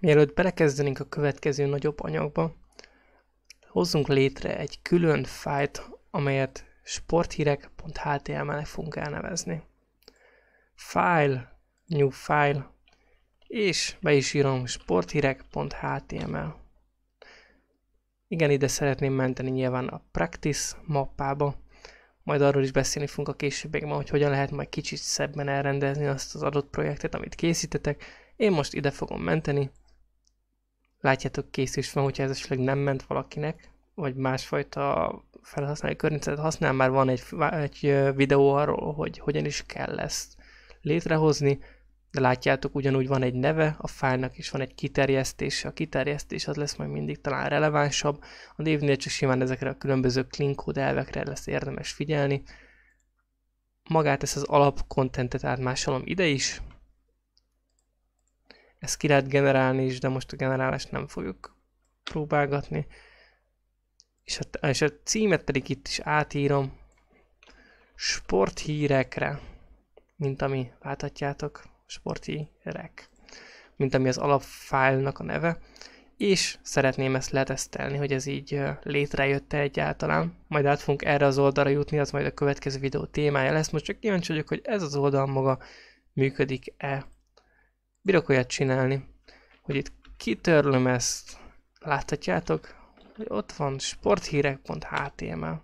Mielőtt belekezdenénk a következő nagyobb anyagba, hozzunk létre egy külön fájt, amelyet sporthírek.html-nek fogunk elnevezni. File, new file, és be is írom sporthírek.html. Igen, ide szeretném menteni nyilván a practice mappába, majd arról is beszélni fogunk a későbbiekben, hogy hogyan lehet majd kicsit szebben elrendezni azt az adott projektet, amit készítetek. Én most ide fogom menteni, látjátok kész is van, hogyha ez esetleg nem ment valakinek, vagy másfajta felhasználói környezetet használ, már van egy, egy videó arról, hogy hogyan is kell ezt létrehozni, de látjátok, ugyanúgy van egy neve, a fájlnak és van egy kiterjesztése, a kiterjesztés az lesz majd mindig talán relevánsabb, a névnél csak simán ezekre a különböző clean code elvekre lesz érdemes figyelni. Magát ezt az alapkontentet átmásolom ide is, ezt ki lehet generálni is, de most a generálást nem fogjuk próbálgatni. És a, és a címet pedig itt is átírom sporthírekre, mint ami, láthatjátok, sporthírek, mint ami az alapfájlnak a neve, és szeretném ezt letesztelni, hogy ez így létrejött-e egyáltalán. Majd át fogunk erre az oldalra jutni, az majd a következő videó témája lesz. Most csak kíváncsi vagyok, hogy ez az oldal maga működik-e bírok olyat csinálni, hogy itt kitörlöm ezt, láthatjátok, hogy ott van sporthírek.html.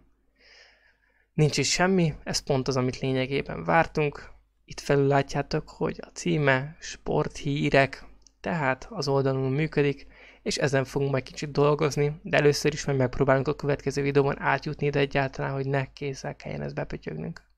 Nincs is semmi, ez pont az, amit lényegében vártunk. Itt felül látjátok, hogy a címe sporthírek, tehát az oldalon működik, és ezen fogunk majd kicsit dolgozni, de először is majd megpróbálunk a következő videóban átjutni ide egyáltalán, hogy ne kézzel kelljen ezt bepötyögnünk.